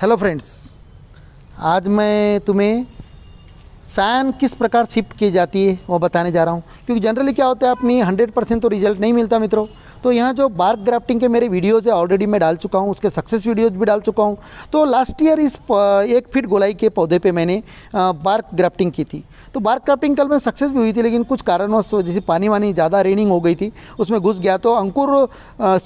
hello friends आज मैं तुम्हें साइन किस प्रकार शिफ्ट की जाती है वो बताने जा रहा हूँ क्योंकि जनरली क्या होता है अपनी हंड्रेड परसेंट तो रिजल्ट नहीं मिलता मित्रों तो यहाँ जो बार्क ग्राफ्टिंग के मेरे वीडियोज़ है ऑलरेडी मैं डाल चुका हूँ उसके सक्सेस वीडियोज़ भी डाल चुका हूँ तो लास्ट ईयर इस एक फीट गोलाई के पौधे पर मैंने बार्क ग्राफ्टिंग की थी तो बार्क ग्राफ्टिंग कल में सक्सेस भी हुई थी लेकिन कुछ कारणवश जैसे पानी वानी ज़्यादा रेनिंग हो गई थी उसमें घुस गया तो अंकुर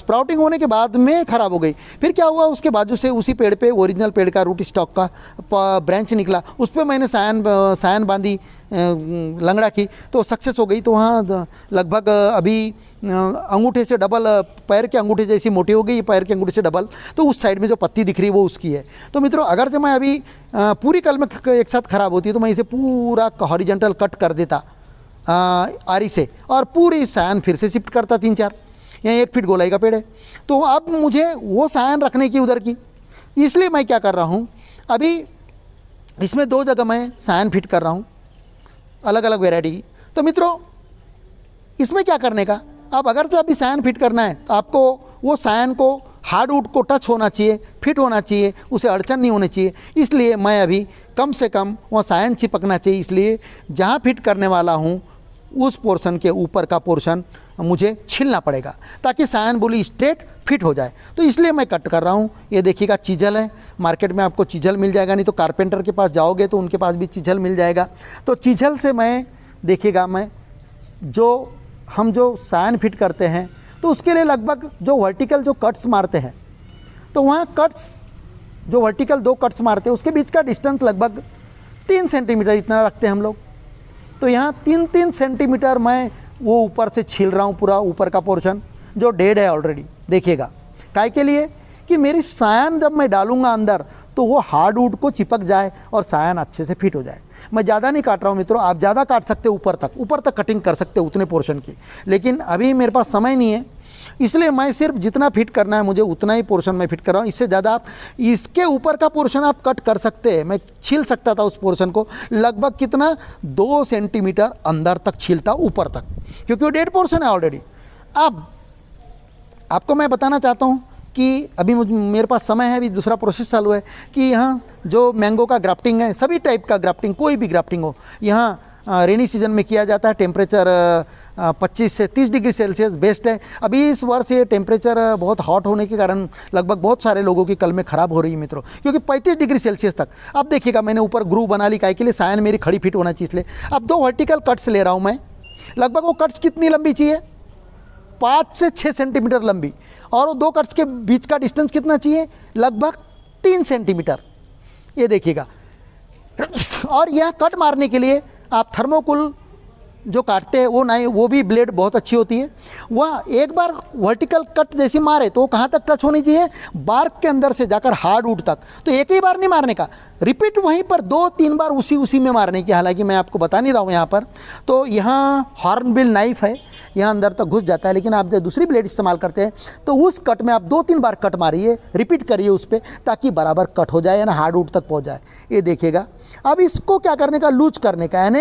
स्प्राउटिंग होने के बाद में ख़राब हो गई फिर क्या हुआ उसके बाजू से उसी पेड़ पे ओरिजिनल पेड़ का रूट स्टॉक का ब्रांच निकला उस पर मैंने सायन सायन बांधी लंगड़ा की तो सक्सेस हो गई तो वहाँ लगभग अभी अंगूठे से डबल पैर के अंगूठे जैसी मोटी हो गई पैर के अंगूठे से डबल तो उस साइड में जो पत्ती दिख रही है वो उसकी है तो मित्रों अगर से मैं अभी पूरी कल में एक साथ ख़राब होती है तो मैं इसे पूरा हॉरिजेंटल कट कर देता आरी से और पूरी सायन फिर से शिफ्ट करता तीन चार यहाँ एक फीट गोलाई का पेड़ है तो अब मुझे वो सायन रखने की उधर की इसलिए मैं क्या कर रहा हूँ अभी इसमें दो जगह मैं सायन फिट कर रहा हूँ अलग अलग वेराइटी की तो मित्रों इसमें क्या करने का आप अगर से अभी सायन फिट करना है तो आपको वो सायन को हार्ड वुड को टच होना चाहिए फिट होना चाहिए उसे अड़चन नहीं होनी चाहिए इसलिए मैं अभी कम से कम वह सायन चिपकना चाहिए इसलिए जहाँ फिट करने वाला हूँ उस पोर्शन के ऊपर का पोर्शन मुझे छीलना पड़ेगा ताकि सायन बोली स्ट्रेट फिट हो जाए तो इसलिए मैं कट कर रहा हूँ ये देखिएगा चीजल है मार्केट में आपको चीजल मिल जाएगा नहीं तो कारपेंटर के पास जाओगे तो उनके पास भी चीजल मिल जाएगा तो चीजल से मैं देखिएगा मैं जो हम जो सायन फिट करते हैं तो उसके लिए लगभग जो वर्टिकल जो कट्स मारते हैं तो वहाँ कट्स जो वर्टिकल दो कट्स मारते हैं उसके बीच का डिस्टेंस लगभग तीन सेंटीमीटर इतना रखते हैं हम लोग तो यहाँ तीन तीन सेंटीमीटर मैं वो ऊपर से छील रहा हूँ पूरा ऊपर का पोर्शन जो डेड है ऑलरेडी देखिएगा काय के लिए कि मेरी सायन जब मैं डालूंगा अंदर तो वो हार्ड वुड को चिपक जाए और सायन अच्छे से फिट हो जाए मैं ज़्यादा नहीं काट रहा हूँ मित्रों आप ज़्यादा काट सकते हो ऊपर तक ऊपर तक कटिंग कर सकते हो उतने पोर्शन की लेकिन अभी मेरे पास समय नहीं है इसलिए मैं सिर्फ जितना फिट करना है मुझे उतना ही पोर्शन में फिट कर रहा हूँ इससे ज़्यादा आप इसके ऊपर का पोर्शन आप कट कर सकते हैं मैं छील सकता था उस पोर्शन को लगभग कितना दो सेंटीमीटर अंदर तक छीलता ऊपर तक क्योंकि वो डेड पोर्शन है ऑलरेडी अब आपको मैं बताना चाहता हूँ कि अभी मुझ मेरे पास समय है अभी दूसरा प्रोसेस चालू है कि यहाँ जो मैंगो का ग्राफ्टिंग है सभी टाइप का ग्राफ्टिंग कोई भी ग्राफ्टिंग हो यहाँ रेनी सीजन में किया जाता है टेम्परेचर 25 से 30 डिग्री सेल्सियस बेस्ट है अभी इस वर्ष ये टेम्परेचर बहुत हॉट होने के कारण लगभग बहुत सारे लोगों की कल में ख़राब हो रही है मित्रों क्योंकि 35 डिग्री सेल्सियस तक अब देखिएगा मैंने ऊपर ग्रू बना ली काई के लिए सायन मेरी खड़ी फिट होना चाहिए इसलिए अब दो वर्टिकल कट्स ले रहा हूँ मैं लगभग वो कट्स कितनी लंबी चाहिए पाँच से छः सेंटीमीटर लंबी और वो दो कट्स के बीच का डिस्टेंस कितना चाहिए लगभग तीन सेंटीमीटर ये देखिएगा और यह कट मारने के लिए आप थर्मोकुल जो काटते हैं वो नहीं वो भी ब्लेड बहुत अच्छी होती है वह एक बार वर्टिकल कट जैसी मारे तो वो कहाँ तक टच होनी चाहिए बार्क के अंदर से जाकर हार्ड हार्डवुड तक तो एक ही बार नहीं मारने का रिपीट वहीं पर दो तीन बार उसी उसी में मारने की हालांकि मैं आपको बता नहीं रहा हूँ यहाँ पर तो यहाँ हॉर्नबिल नाइफ है यहाँ अंदर तक घुस जाता है लेकिन आप जब दूसरी ब्लेड इस्तेमाल करते हैं तो उस कट में आप दो तीन बार कट मारिए रिपीट करिए उस पर ताकि बराबर कट हो जाए या ना हार्डवुड तक पहुँच जाए ये देखिएगा अब इसको क्या करने का लूज करने का यानी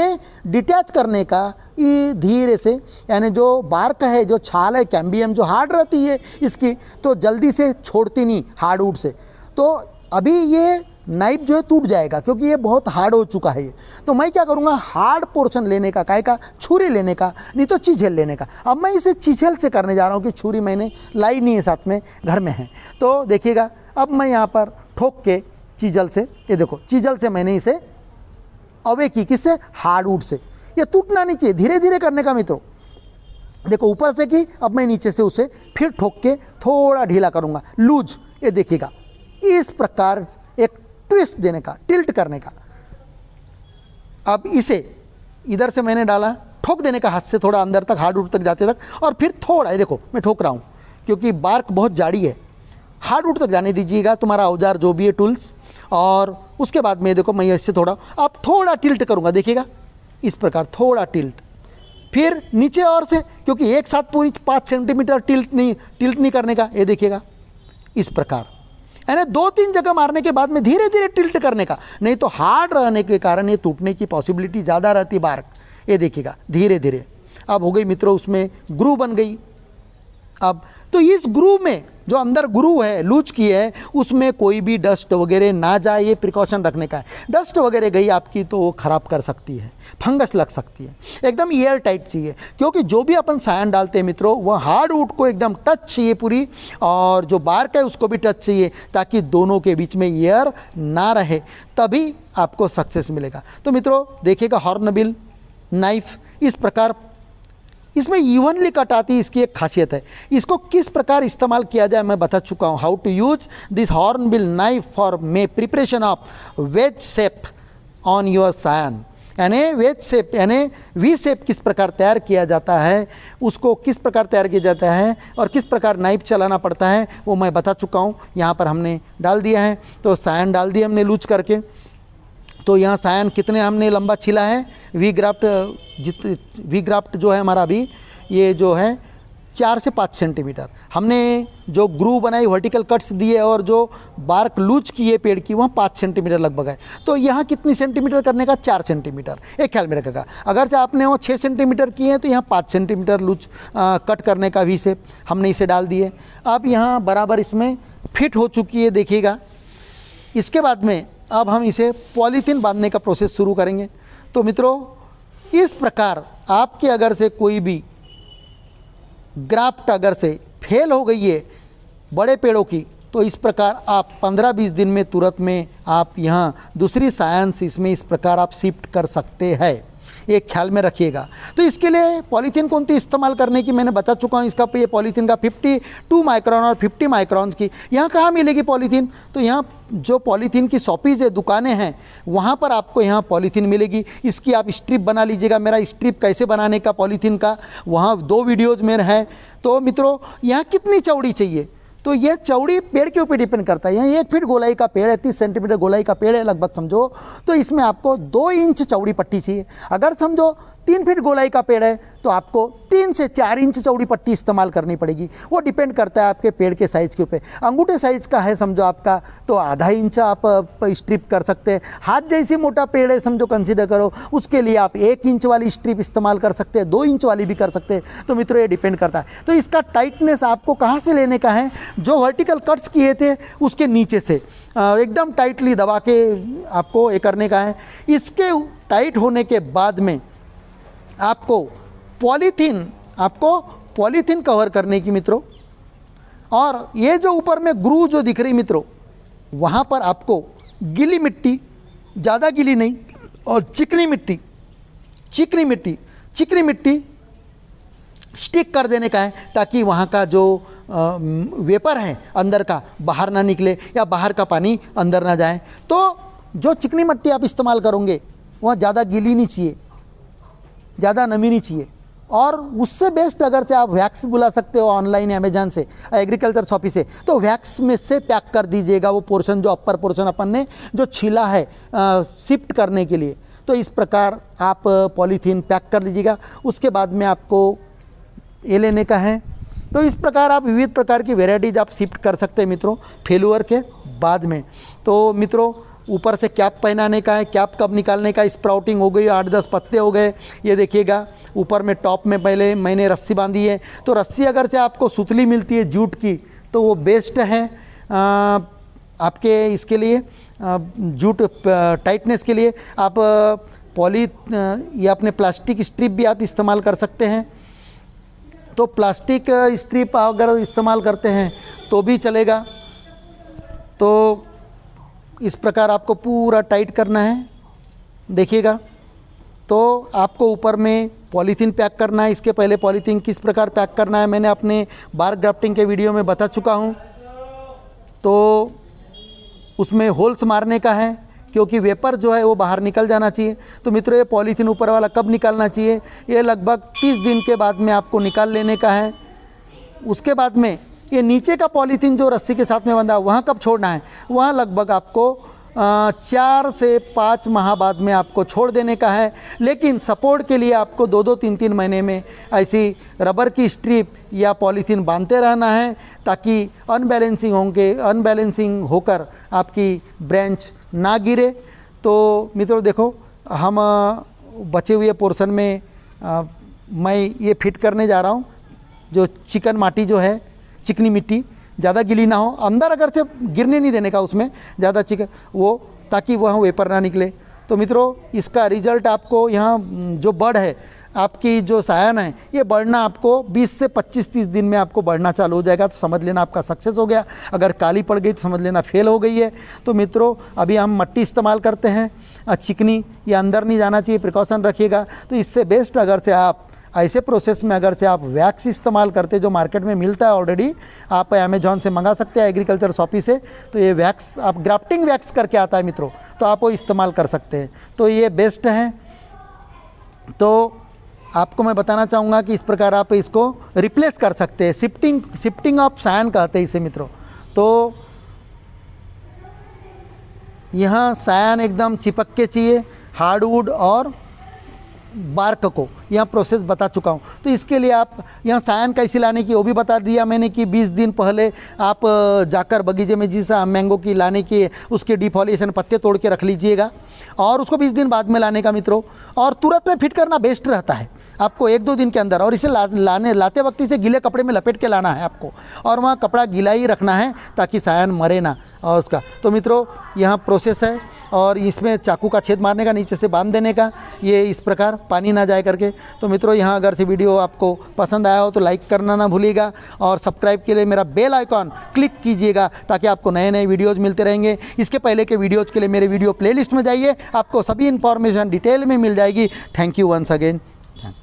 डिटैच करने का ये धीरे से यानी जो बार्क है जो छाल है कैम्बियम जो हार्ड रहती है इसकी तो जल्दी से छोड़ती नहीं हार्डवुड से तो अभी ये नाइफ जो है टूट जाएगा क्योंकि ये बहुत हार्ड हो चुका है ये तो मैं क्या करूँगा हार्ड पोर्शन लेने का काय का छुरी लेने का नहीं तो चिछेल लेने का अब मैं इसे चिछेल से करने जा रहा हूँ कि छुरी मैंने लाई नहीं है साथ में घर में है तो देखिएगा अब मैं यहाँ पर ठोक के चीजल से ये देखो चीजल से मैंने इसे अवे की किससे हार्डवुड से ये टूटना नहीं चाहिए धीरे धीरे करने का मित्रों देखो ऊपर से की अब मैं नीचे से उसे फिर ठोक के थोड़ा ढीला करूंगा लूज ये देखिएगा इस प्रकार एक ट्विस्ट देने का टिल्ट करने का अब इसे इधर से मैंने डाला ठोक देने का हाथ से थोड़ा अंदर तक हार्डवुड तक जाते तक और फिर थोड़ा ये देखो मैं ठोक रहा हूँ क्योंकि बार्क बहुत जाड़ी है हार्डवुड तक जाने दीजिएगा तुम्हारा औजार जो भी है टूल्स और उसके बाद में देखो मैं इससे थोड़ा अब थोड़ा टिल्ट करूँगा देखिएगा इस प्रकार थोड़ा टिल्ट फिर नीचे और से क्योंकि एक साथ पूरी पाँच सेंटीमीटर टिल्ट नहीं टिल्ट नहीं करने का ये देखिएगा इस प्रकार यानी दो तीन जगह मारने के बाद में धीरे धीरे टिल्ट करने का नहीं तो हार्ड रहने के कारण ये टूटने की पॉसिबिलिटी ज़्यादा रहती बार ये देखिएगा धीरे धीरे अब हो गई मित्रों उसमें ग्रू बन गई अब तो इस ग्रु में जो अंदर ग्रु है लूच की है उसमें कोई भी डस्ट वगैरह ना जाए ये प्रिकॉशन रखने का है डस्ट वगैरह गई आपकी तो वो ख़राब कर सकती है फंगस लग सकती है एकदम एयर टाइट चाहिए क्योंकि जो भी अपन सायन डालते हैं मित्रों वह हार्ड वुड को एकदम टच चाहिए पूरी और जो बार्क है उसको भी टच चाहिए ताकि दोनों के बीच में एयर ना रहे तभी आपको सक्सेस मिलेगा तो मित्रों देखिएगा हॉर्नबिल नाइफ इस प्रकार इसमें इवनली e कटाती इसकी एक खासियत है इसको किस प्रकार इस्तेमाल किया जाए मैं बता चुका हूँ how to use this horn bill knife for may preparation of wedge shape on your sign यानी वेज सेप यानी वी सेप किस प्रकार तैयार किया जाता है उसको किस प्रकार तैयार किया जाता है और किस प्रकार नाइफ चलाना पड़ता है वो मैं बता चुका हूँ यहाँ पर हमने डाल दिया है तो सायन डाल दिया हमने लूज करके तो यहाँ सायन कितने हमने लंबा छिला है वी ग्राफ्ट जित वी ग्राफ्ट जो है हमारा अभी ये जो है चार से पाँच सेंटीमीटर हमने जो ग्रू बनाई वर्टिकल कट्स दिए और जो बार्क लूज किए पेड़ की वहाँ पाँच सेंटीमीटर लगभग है तो यहाँ कितनी सेंटीमीटर करने का चार सेंटीमीटर एक ख्याल में रखेगा अगर से आपने वो छः सेंटीमीटर किए हैं तो यहाँ पाँच सेंटीमीटर लूज कट करने का भी से हमने इसे डाल दिए अब यहाँ बराबर इसमें फिट हो चुकी है देखिएगा इसके बाद में अब हम इसे पॉलीथीन बांधने का प्रोसेस शुरू करेंगे तो मित्रों इस प्रकार आपके अगर से कोई भी ग्राफ्ट अगर से फेल हो गई है बड़े पेड़ों की तो इस प्रकार आप 15-20 दिन में तुरंत में आप यहाँ दूसरी साइंस इसमें इस प्रकार आप शिफ्ट कर सकते हैं ये ख्याल में रखिएगा तो इसके लिए पॉलीथीन कौन सी इस्तेमाल करने की मैंने बता चुका हूँ इसका ये पॉलीथीन का 52 माइक्रॉन और 50 माइक्रॉन की यहाँ कहाँ मिलेगी पॉलीथीन तो यहाँ जो पॉलीथीन की शॉपीज है दुकानें हैं वहाँ पर आपको यहाँ पॉलीथीन मिलेगी इसकी आप स्ट्रिप बना लीजिएगा मेरा स्ट्रिप कैसे बनाने का पॉलीथीन का वहाँ दो वीडियोज़ मेरे हैं तो मित्रों यहाँ कितनी चौड़ी चाहिए तो ये चौड़ी पेड़ के ऊपर डिपेंड करता है यहाँ एक फीट गोलाई का पेड़ है तीस सेंटीमीटर गोलाई का पेड़ है लगभग समझो तो इसमें आपको दो इंच चौड़ी पट्टी चाहिए अगर समझो तीन फीट गोलाई का पेड़ है तो आपको तीन से चार इंच चौड़ी पट्टी इस्तेमाल करनी पड़ेगी वो डिपेंड करता है आपके पेड़ के साइज़ के ऊपर अंगूठे साइज़ का है समझो आपका तो आधा इंच आप स्ट्रिप कर सकते हैं हाथ जैसी मोटा पेड़ है समझो कंसिडर करो उसके लिए आप एक इंच वाली स्ट्रिप इस्तेमाल कर सकते हैं दो इंच वाली भी कर सकते हैं तो मित्रों ये डिपेंड करता है तो इसका टाइटनेस आपको कहाँ से लेने का है जो वर्टिकल कट्स किए थे उसके नीचे से एकदम टाइटली दबा के आपको ये करने का है इसके टाइट होने के बाद में आपको पॉलीथीन आपको पॉलीथीन कवर करने की मित्रों और ये जो ऊपर में ग्रू जो दिख रही मित्रों वहाँ पर आपको गीली मिट्टी ज़्यादा गीली नहीं और चिकनी मिट्टी चिकनी मिट्टी चिकनी मिट्टी स्टिक कर देने का है ताकि वहाँ का जो वेपर है अंदर का बाहर ना निकले या बाहर का पानी अंदर ना जाए तो जो चिकनी मट्टी आप इस्तेमाल करोगे वह ज़्यादा गीली नहीं चाहिए ज़्यादा नमी नहीं चाहिए और उससे बेस्ट अगर से आप वैक्स बुला सकते हो ऑनलाइन अमेजन से एग्रीकल्चर शॉपी से तो वैक्स में से पैक कर दीजिएगा वो पोर्शन जो अपर पोर्शन अपन ने जो छीला है शिफ्ट करने के लिए तो इस प्रकार आप पॉलीथीन पैक कर लीजिएगा उसके बाद में आपको ये लेने का है तो इस प्रकार आप विविध प्रकार की वेराइटीज़ आप शिफ्ट कर सकते हैं मित्रों फेलुअर के बाद में तो मित्रों ऊपर से कैप पहनाने का है कैप कब निकालने का स्प्राउटिंग हो गई आठ दस पत्ते हो गए ये देखिएगा ऊपर में टॉप में पहले मैंने रस्सी बांधी है तो रस्सी अगर से आपको सुतली मिलती है जूट की तो वो बेस्ट है आ, आपके इसके लिए जूट टाइटनेस के लिए आप पॉली या अपने प्लास्टिक स्ट्रिप भी आप इस्तेमाल कर सकते हैं तो प्लास्टिक स्ट्रिप अगर इस्तेमाल करते हैं तो भी चलेगा तो इस प्रकार आपको पूरा टाइट करना है देखिएगा तो आपको ऊपर में पॉलीथीन पैक करना है इसके पहले पॉलीथीन किस प्रकार पैक करना है मैंने अपने बार ग्राफ्टिंग के वीडियो में बता चुका हूँ तो उसमें होल्स मारने का है क्योंकि वेपर जो है वो बाहर निकल जाना चाहिए तो मित्रों ये पॉलीथीन ऊपर वाला कब निकालना चाहिए ये लगभग 30 दिन के बाद में आपको निकाल लेने का है उसके बाद में ये नीचे का पॉलीथीन जो रस्सी के साथ में बंधा है वहाँ कब छोड़ना है वहाँ लगभग आपको चार से पाँच माह बाद में आपको छोड़ देने का है लेकिन सपोर्ट के लिए आपको दो दो तीन तीन महीने में ऐसी रबर की स्ट्रिप या पॉलीथीन बांधते रहना है ताकि अनबैलेंसिंग होंगे अनबैलेंसिंग होकर आपकी ब्रांच ना गिरे तो मित्रों देखो हम बचे हुए पोर्शन में आ, मैं ये फिट करने जा रहा हूँ जो चिकन माटी जो है चिकनी मिट्टी ज़्यादा गिली ना हो अंदर अगर से गिरने नहीं देने का उसमें ज़्यादा चिक वो ताकि वह वेपर ना निकले तो मित्रों इसका रिजल्ट आपको यहाँ जो बर्ड है आपकी जो सायन है ये बढ़ना आपको 20 से 25 30 दिन में आपको बढ़ना चालू हो जाएगा तो समझ लेना आपका सक्सेस हो गया अगर काली पड़ गई तो समझ लेना फेल हो गई है तो मित्रों अभी हम मट्टी इस्तेमाल करते हैं चिकनी या अंदर नहीं जाना चाहिए प्रिकॉशन रखिएगा तो इससे बेस्ट अगर से आप ऐसे प्रोसेस में अगर से आप वैक्स इस्तेमाल करते जो मार्केट में मिलता है ऑलरेडी आप अमेजॉन से मंगा सकते हैं एग्रीकल्चर शॉपी से तो ये वैक्स आप ग्राफ्टिंग वैक्स करके आता है मित्रों तो आप वो इस्तेमाल कर सकते हैं तो ये बेस्ट हैं तो आपको मैं बताना चाहूँगा कि इस प्रकार आप इसको रिप्लेस कर सकते हैं शिफ्टिंग शिफ्टिंग ऑफ साइन कहते हैं इसे मित्रों तो यहाँ साइन एकदम चिपक के चाहिए हार्डवुड और बार्क को यहाँ प्रोसेस बता चुका हूँ तो इसके लिए आप यहाँ सायन कैसे लाने की वो भी बता दिया मैंने कि 20 दिन पहले आप जाकर बगीचे में जिस मैंगो की लाने की उसके डिफॉलेशन पत्ते तोड़ के रख लीजिएगा और उसको 20 दिन बाद में लाने का मित्रों और तुरंत में फिट करना बेस्ट रहता है आपको एक दो दिन के अंदर और इसे ला, लाने लाते वक्त इसे गीले कपड़े में लपेट के लाना है आपको और वहाँ कपड़ा गीला ही रखना है ताकि सायन मरे ना और उसका तो मित्रों यहाँ प्रोसेस है और इसमें चाकू का छेद मारने का नीचे से बांध देने का ये इस प्रकार पानी ना जाए करके तो मित्रों यहाँ अगर से वीडियो आपको पसंद आया हो तो लाइक करना ना भूलिएगा और सब्सक्राइब के लिए मेरा बेल आइकॉन क्लिक कीजिएगा ताकि आपको नए नए वीडियोज़ मिलते रहेंगे इसके पहले के वीडियोज़ के लिए मेरे वीडियो प्ले में जाइए आपको सभी इन्फॉर्मेशन डिटेल में मिल जाएगी थैंक यू वंस अगेन